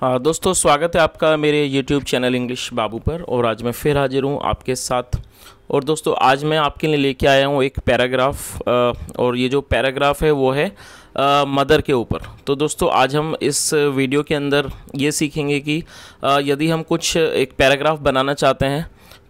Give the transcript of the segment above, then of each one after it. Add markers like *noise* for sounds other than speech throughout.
हाँ दोस्तों स्वागत है आपका मेरे यूट्यूब चैनल इंग्लिश बाबू पर और आज मैं फिर हाजिर हूँ आपके साथ और दोस्तों आज मैं आपके लिए लेके आया हूँ एक पैराग्राफ और ये जो पैराग्राफ है वो है आ, मदर के ऊपर तो दोस्तों आज हम इस वीडियो के अंदर ये सीखेंगे कि यदि हम कुछ एक पैराग्राफ बनाना चाहते हैं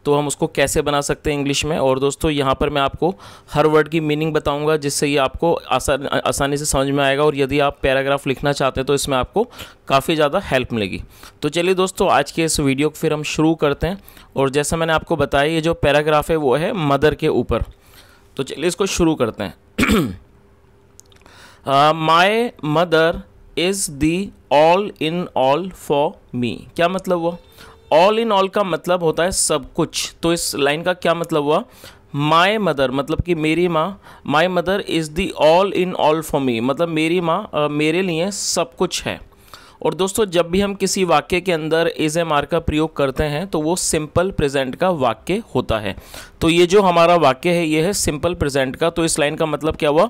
तो हम उसको कैसे बना सकते हैं इंग्लिश में और दोस्तों यहाँ पर मैं आपको हर वर्ड की मीनिंग बताऊँगा जिससे ये आपको आसान आसानी से समझ में आएगा और यदि आप पैराग्राफ लिखना चाहते हैं तो इसमें आपको काफ़ी ज़्यादा हेल्प मिलेगी तो चलिए दोस्तों आज के इस वीडियो को फिर हम शुरू करते हैं और जैसा मैंने आपको बताया ये जो पैराग्राफ है वो है मदर के ऊपर तो चलिए इसको शुरू करते हैं my mother is the all in all for me क्या मतलब हुआ ऑल इन ऑल का मतलब होता है सब कुछ तो इस लाइन का क्या मतलब हुआ माय मदर मतलब कि मेरी माँ my mother is the all in all for me मतलब मेरी माँ मेरे लिए सब कुछ है और दोस्तों जब भी हम किसी वाक्य के अंदर इज एम आर का प्रयोग करते हैं तो वो सिंपल प्रेजेंट का वाक्य होता है तो ये जो हमारा वाक्य है ये है सिंपल प्रेजेंट का तो इस लाइन का मतलब क्या हुआ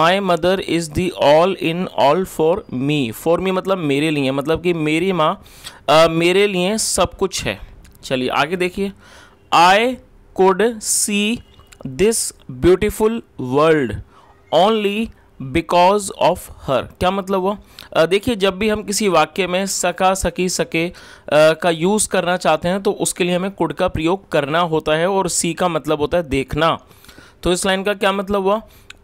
my mother is the all in all for me for me मतलब मेरे लिए मतलब कि मेरी माँ मेरे लिए सब कुछ है चलिए आगे देखिए I could see this beautiful world only because of her क्या मतलब हुआ देखिए जब भी हम किसी वाक्य में सका सकी सके आ, का यूज़ करना चाहते हैं तो उसके लिए हमें कुड का प्रयोग करना होता है और सी का मतलब होता है देखना तो इस लाइन का क्या मतलब हुआ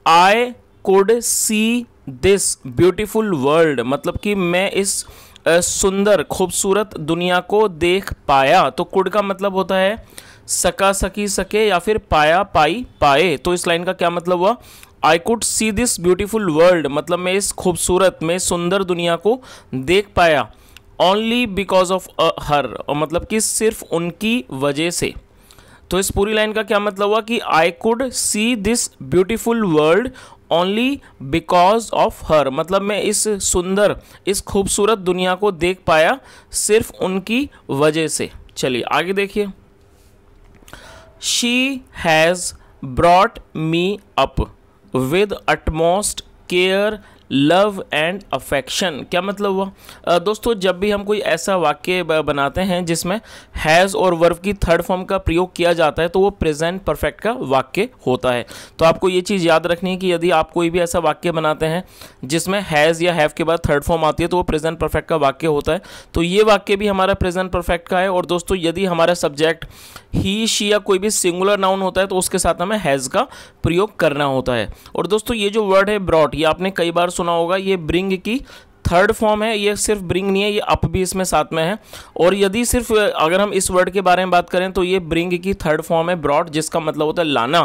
I could see this beautiful world मतलब कि मैं इस सुंदर खूबसूरत दुनिया को देख पाया तो कुड का मतलब होता है सका सकी सके या फिर पाया पाई पाए तो इस लाइन का क्या मतलब हुआ I could see this beautiful world मतलब मैं इस खूबसूरत में सुंदर दुनिया को देख पाया ओनली बिकॉज ऑफ हर मतलब कि सिर्फ उनकी वजह से तो इस पूरी लाइन का क्या मतलब हुआ कि I could see this beautiful world only because of her मतलब मैं इस सुंदर इस खूबसूरत दुनिया को देख पाया सिर्फ उनकी वजह से चलिए आगे देखिए she has brought me up with utmost care love and affection क्या मतलब हुआ दोस्तों जब भी हम कोई ऐसा वाक्य बनाते हैं जिसमें हैज़ और वर्व की थर्ड फॉर्म का प्रयोग किया जाता है तो वो प्रेजेंट परफेक्ट का वाक्य होता है तो आपको ये चीज़ याद रखनी है कि यदि आप कोई भी ऐसा वाक्य बनाते हैं जिसमें हैज़ या हैव के बाद थर्ड फॉर्म आती है तो वो प्रेजेंट परफेक्ट का वाक्य होता है तो ये वाक्य भी हमारा प्रेजेंट परफेक्ट का है और दोस्तों यदि हमारा सब्जेक्ट ही शी या कोई भी सिंगुलर नाउन होता है तो उसके साथ हमें हैज़ का प्रयोग करना होता है और दोस्तों ये जो वर्ड है ब्रॉड ये आपने कई बार सुना होगा ये ब्रिंग की थर्ड फॉर्म है ये सिर्फ ब्रिंग नहीं है ये अप भी इसमें साथ में है और यदि सिर्फ अगर हम इस वर्ड के बारे में बात करें तो ये ब्रिंग की थर्ड फॉर्म है ब्रॉड जिसका मतलब होता है लाना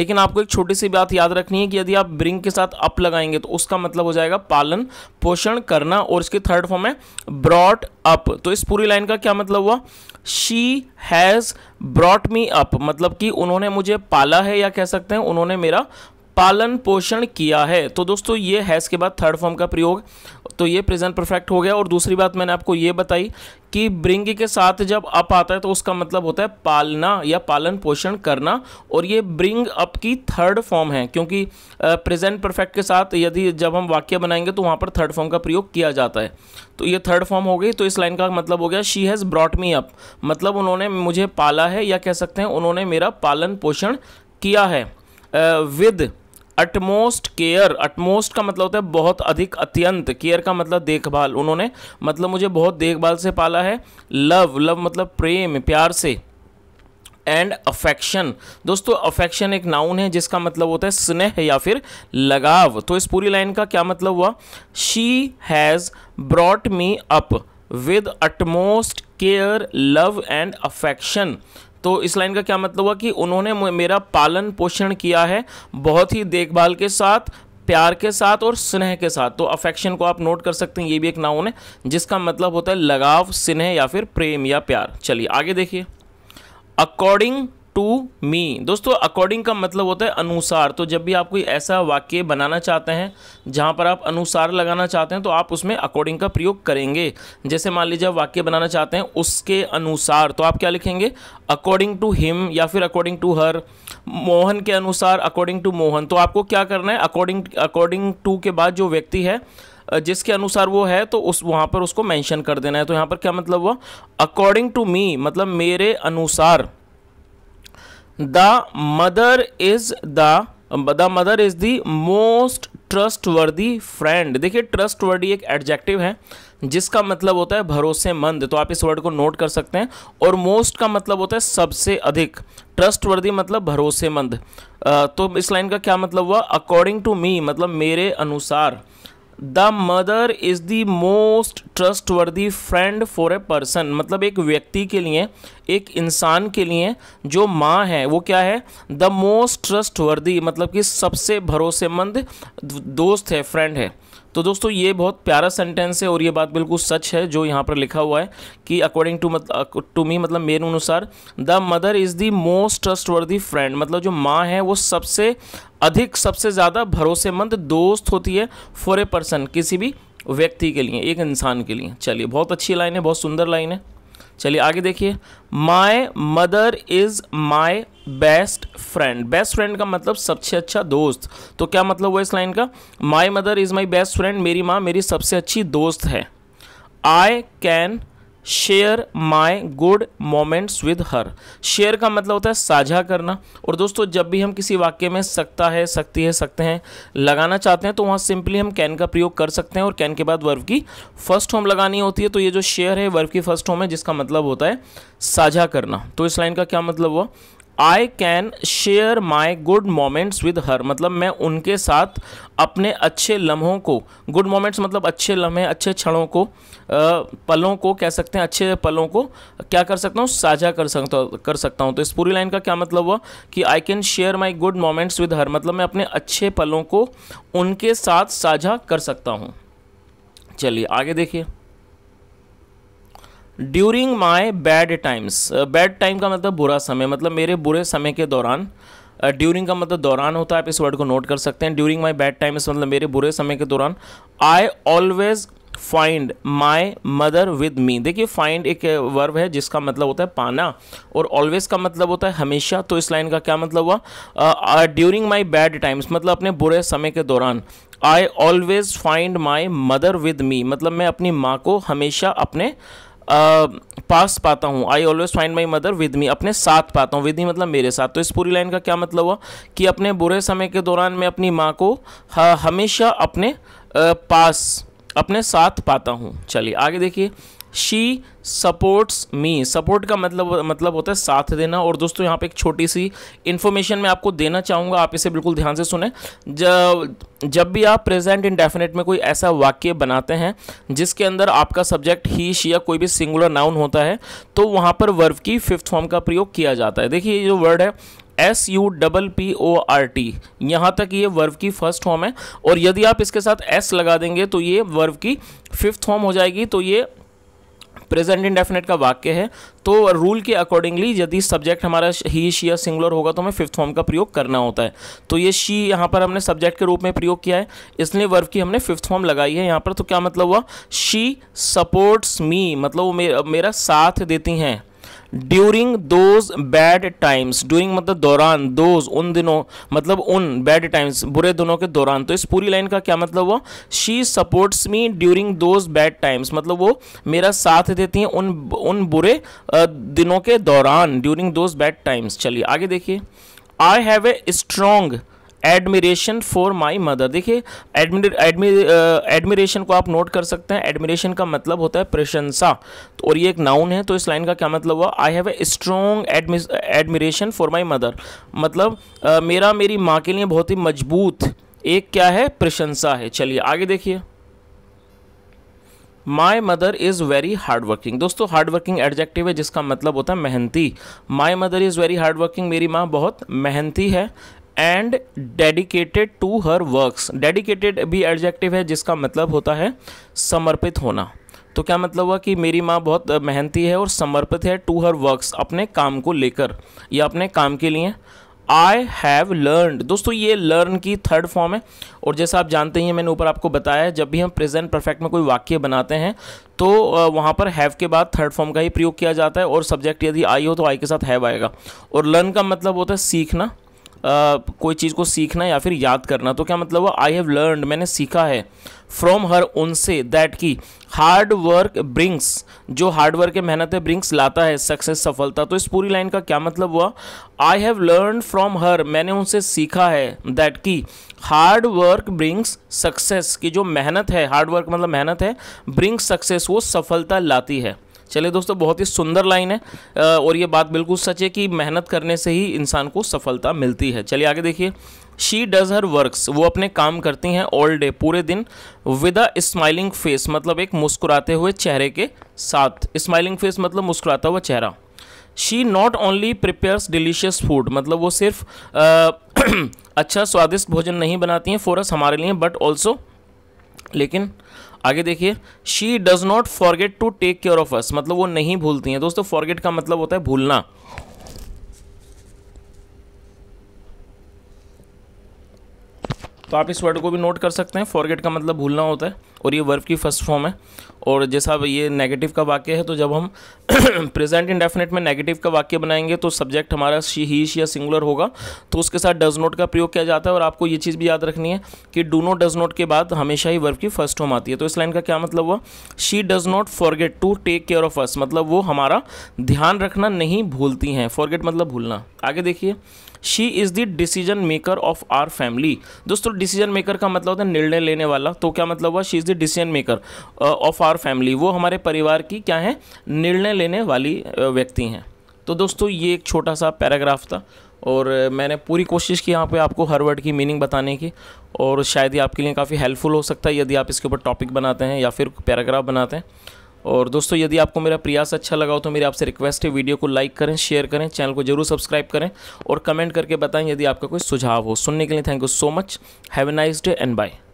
लेकिन आपको एक छोटी सी बात याद रखनी है कि यदि आप ब्रिंग के साथ अप लगाएंगे तो उसका मतलब हो जाएगा पालन पोषण करना और इसकी थर्ड फॉर्म है ब्रॉड अप तो इस पूरी लाइन का क्या मतलब हुआ she has brought me up मतलब कि उन्होंने मुझे पाला है या कह सकते हैं उन्होंने मेरा पालन पोषण किया है तो दोस्तों ये हैज़ के बाद थर्ड फॉर्म का प्रयोग तो ये प्रेजेंट परफेक्ट हो गया और दूसरी बात मैंने आपको ये बताई कि ब्रिंग के साथ जब अप आता है तो उसका मतलब होता है पालना या पालन पोषण करना और ये ब्रिंग अप की थर्ड फॉर्म है क्योंकि प्रेजेंट परफेक्ट के साथ यदि जब हम वाक्य बनाएंगे तो वहाँ पर थर्ड फॉर्म का प्रयोग किया जाता है तो ये थर्ड फॉर्म हो गई तो इस लाइन का मतलब हो गया she has brought me up मतलब उन्होंने मुझे पाला है या कह सकते हैं उन्होंने मेरा पालन पोषण किया है with uh, utmost care utmost का मतलब होता है बहुत अधिक अत्यंत केयर का मतलब देखभाल उन्होंने मतलब मुझे बहुत देखभाल से पाला है लव लव मतलब प्रेम प्यार से एंड अफेक्शन दोस्तों अफेक्शन एक नाउन है जिसका मतलब होता है स्नेह या फिर लगाव तो इस पूरी लाइन का क्या मतलब हुआ she has brought me up with utmost care love and affection तो इस लाइन का क्या मतलब हुआ कि उन्होंने मेरा पालन पोषण किया है बहुत ही देखभाल के साथ प्यार के साथ और स्नेह के साथ तो अफेक्शन को आप नोट कर सकते हैं ये भी एक नाउन है जिसका मतलब होता है लगाव स्नेह या फिर प्रेम या प्यार चलिए आगे देखिए अकॉर्डिंग टू मी दोस्तों अकॉर्डिंग का मतलब होता है अनुसार तो जब भी आप कोई ऐसा वाक्य बनाना चाहते हैं जहाँ पर आप अनुसार लगाना चाहते हैं तो आप उसमें अकॉर्डिंग का प्रयोग करेंगे जैसे मान लीजिए आप वाक्य बनाना चाहते हैं उसके अनुसार तो आप क्या लिखेंगे अकॉर्डिंग टू हिम या फिर अकॉर्डिंग टू हर मोहन के अनुसार अकॉर्डिंग टू मोहन तो आपको क्या करना है अकॉर्डिंग अकॉर्डिंग टू के बाद जो व्यक्ति है जिसके अनुसार वो है तो उस वहाँ पर उसको मेंशन कर देना है तो यहाँ पर क्या मतलब हुआ अकॉर्डिंग टू मी मतलब मेरे अनुसार the mother is the the mother is the most trustworthy friend देखिए ट्रस्ट वर्दी एक एडजेक्टिव है जिसका मतलब होता है भरोसेमंद तो आप इस वर्ड को नोट कर सकते हैं और मोस्ट का मतलब होता है सबसे अधिक ट्रस्ट वर्दी मतलब भरोसेमंद तो इस लाइन का क्या मतलब हुआ अकॉर्डिंग टू मी मतलब मेरे अनुसार the mother is the most trustworthy friend for a person मतलब एक व्यक्ति के लिए एक इंसान के लिए जो माँ है वो क्या है द मोस्ट ट्रस्ट वर्दी मतलब कि सबसे भरोसेमंद दोस्त है फ्रेंड है तो दोस्तों ये बहुत प्यारा सेंटेंस है और ये बात बिल्कुल सच है जो यहाँ पर लिखा हुआ है कि अकॉर्डिंग टू uh, मतलब टू मी मतलब मेरे अनुसार the mother is the most trustworthy friend मतलब जो माँ है वो सबसे अधिक सबसे ज़्यादा भरोसेमंद दोस्त होती है फॉर ए पर्सन किसी भी व्यक्ति के लिए एक इंसान के लिए चलिए बहुत अच्छी लाइन है बहुत सुंदर लाइन है चलिए आगे देखिए my mother is my best friend best friend का मतलब सबसे अच्छा दोस्त तो क्या मतलब हुआ इस लाइन का my mother is my best friend मेरी माँ मेरी सबसे अच्छी दोस्त है I can share my good moments with her share का मतलब होता है साझा करना और दोस्तों जब भी हम किसी वाक्य में सकता है सकती है सकते हैं लगाना चाहते हैं तो वहाँ सिंपली हम कैन का प्रयोग कर सकते हैं और कैन के बाद वर्व की फर्स्ट होम लगानी होती है तो ये जो शेयर है वर्व की फर्स्ट होम है जिसका मतलब होता है साझा करना तो इस लाइन का क्या मतलब हुआ I can share my good moments with her मतलब मैं उनके साथ अपने अच्छे लम्हों को गुड मोमेंट्स मतलब अच्छे लम्हे अच्छे क्षणों को पलों को कह सकते हैं अच्छे पलों को क्या कर सकता हूँ साझा कर सकता कर सकता हूँ तो इस पूरी लाइन का क्या मतलब हुआ कि I can share my good moments with her मतलब मैं अपने अच्छे पलों को उनके साथ साझा कर सकता हूँ चलिए आगे देखिए during my bad times bad time का मतलब बुरा समय मतलब मेरे बुरे समय के दौरान ड्यूरिंग uh, का मतलब दौरान होता है आप इस वर्ड को नोट कर सकते हैं ड्यूरिंग माई बैड टाइम्स मतलब मेरे बुरे समय के दौरान I always find my mother with me देखिए फाइंड एक वर्ब uh, है जिसका मतलब होता है पाना और ऑलवेज का मतलब होता है हमेशा तो इस लाइन का क्या मतलब हुआ ड्यूरिंग माई बैड टाइम्स मतलब अपने बुरे समय के दौरान I always find my mother with me मतलब मैं अपनी माँ को हमेशा अपने uh, पास पाता हूँ I always find my mother with me अपने साथ पाता हूँ विद मी मतलब मेरे साथ तो इस पूरी लाइन का क्या मतलब हुआ कि अपने बुरे समय के दौरान मैं अपनी माँ को हमेशा अपने पास अपने साथ पाता हूँ चलिए आगे देखिए शी सपोर्ट्स मी सपोर्ट का मतलब मतलब होता है साथ देना और दोस्तों यहाँ पे एक छोटी सी इन्फॉर्मेशन मैं आपको देना चाहूँगा आप इसे बिल्कुल ध्यान से सुने जब जब भी आप प्रेजेंट इंडेफिनेट में कोई ऐसा वाक्य बनाते हैं जिसके अंदर आपका सब्जेक्ट ही शी या कोई भी सिंगुलर नाउन होता है तो वहाँ पर वर्व की फिफ्थ फॉर्म का प्रयोग किया जाता है देखिए ये जो वर्ड है S U double P O R T यहाँ तक ये वर्व की फर्स्ट फॉर्म है और यदि आप इसके साथ एस लगा देंगे तो ये वर्व की फिफ्थ फॉर्म हो जाएगी तो ये प्रेजेंट इंडेफिनेट का वाक्य है तो रूल के अकॉर्डिंगली यदि सब्जेक्ट हमारा ही शी या सिंगुलर होगा तो हमें फिफ्थ फॉर्म का प्रयोग करना होता है तो ये शी यहाँ पर हमने सब्जेक्ट के रूप में प्रयोग किया है इसलिए वर्ब की हमने फिफ्थ फॉर्म लगाई है यहाँ पर तो क्या मतलब हुआ शी सपोर्ट्स मी मतलब वो मेरा साथ देती हैं during those bad times during मतलब दौरान दोज उन दिनों मतलब उन बैड टाइम्स बुरे दिनों के दौरान तो इस पूरी लाइन का क्या मतलब हुआ she supports me during those bad times मतलब वो मेरा साथ देती हैं उन उन बुरे दिनों के दौरान ड्यूरिंग दोज बैड टाइम्स चलिए आगे देखिए I have a strong admiration for my mother देखिए एडमिरेशन को आप नोट कर सकते हैं एडमिरेशन का मतलब होता है प्रशंसा तो और ये एक नाउन है तो इस लाइन का क्या मतलब हुआ I have a strong admiration for my mother मतलब uh, मेरा मेरी माँ के लिए बहुत ही मजबूत एक क्या है प्रशंसा है चलिए आगे देखिए my mother is very hard working दोस्तों हार्ड वर्किंग एडजेक्टिव है जिसका मतलब होता है मेहनती my mother is very hard working मेरी माँ बहुत मेहनती है and dedicated to her works dedicated भी एडजेक्टिव है जिसका मतलब होता है समर्पित होना तो क्या मतलब हुआ कि मेरी माँ बहुत मेहनती है और समर्पित है टू हर वर्क्स अपने काम को लेकर या अपने काम के लिए आई हैव लर्न दोस्तों ये लर्न की थर्ड फॉर्म है और जैसा आप जानते ही मैंने ऊपर आपको बताया है जब भी हम प्रेजेंट परफेक्ट में कोई वाक्य बनाते हैं तो वहाँ पर हैव के बाद थर्ड फॉर्म का ही प्रयोग किया जाता है और सब्जेक्ट यदि आई हो तो आई के साथ हैव आएगा और लर्न का मतलब होता है सीखना कोई चीज़ को सीखना या फिर याद करना तो क्या मतलब हुआ आई हैव लर्न मैंने सीखा है फ्रॉम हर उनसे दैट की हार्ड वर्क ब्रिंग्स जो हार्ड वर्क के मेहनत है ब्रिंग्स लाता है सक्सेस सफलता तो इस पूरी लाइन का क्या मतलब हुआ I have learn from her मैंने उनसे सीखा है दैट की हार्ड वर्क ब्रिंग्स सक्सेस की जो मेहनत है हार्ड वर्क मतलब मेहनत है ब्रिंग्स सक्सेस वो सफलता लाती है चलिए दोस्तों बहुत ही सुंदर लाइन है और ये बात बिल्कुल सच है कि मेहनत करने से ही इंसान को सफलता मिलती है चलिए आगे देखिए शी डज हर वर्क्स वो अपने काम करती हैं ऑल डे पूरे दिन विद अ स्माइलिंग फेस मतलब एक मुस्कुराते हुए चेहरे के साथ स्माइलिंग फेस मतलब मुस्कुराता हुआ चेहरा she not only prepares delicious food मतलब वो सिर्फ आ, *clears throat* अच्छा स्वादिष्ट भोजन नहीं बनाती हैं फोरस हमारे लिए बट ऑल्सो लेकिन आगे देखिए she does not forget to take care of us मतलब वो नहीं भूलती हैं दोस्तों फॉरगेट का मतलब होता है भूलना तो आप इस वर्ड को भी नोट कर सकते हैं फॉरगेट का मतलब भूलना होता है और ये वर्ब की फर्स्ट फॉर्म है और जैसा ये नेगेटिव का वाक्य है तो जब हम प्रेजेंट *coughs* इंडेफिनेट में नेगेटिव का वाक्य बनाएंगे तो सब्जेक्ट हमारा शी हीश या सिंगुलर होगा तो उसके साथ डज नोट का प्रयोग किया जाता है और आपको ये चीज़ भी याद रखनी है कि डू नोट डज नोट के बाद हमेशा ही वर्ब की फर्स्ट फॉर्म आती है तो इस लाइन का क्या मतलब हुआ she does not forget to take care of us मतलब वो हमारा ध्यान रखना नहीं भूलती हैं फॉरगेट मतलब भूलना आगे देखिए she is the decision maker of our family दोस्तों डिसीजन मेकर का मतलब होता है निर्णय लेने वाला तो क्या मतलब हुआ she is the decision maker of our family वो हमारे परिवार की क्या है निर्णय लेने वाली uh, व्यक्ति हैं तो दोस्तों ये एक छोटा सा पैराग्राफ था और uh, मैंने पूरी कोशिश की यहाँ पे आपको हर वर्ड की मीनिंग बताने की और शायद ये आपके लिए काफ़ी हेल्पफुल हो सकता है यदि आप इसके ऊपर टॉपिक बनाते हैं या फिर पैराग्राफ बनाते हैं और दोस्तों यदि आपको मेरा प्रयास अच्छा लगा हो तो मेरी आपसे रिक्वेस्ट है वीडियो को लाइक करें शेयर करें चैनल को जरूर सब्सक्राइब करें और कमेंट करके बताएं यदि आपका कोई सुझाव हो सुनने के लिए thank you so much have a nice day and bye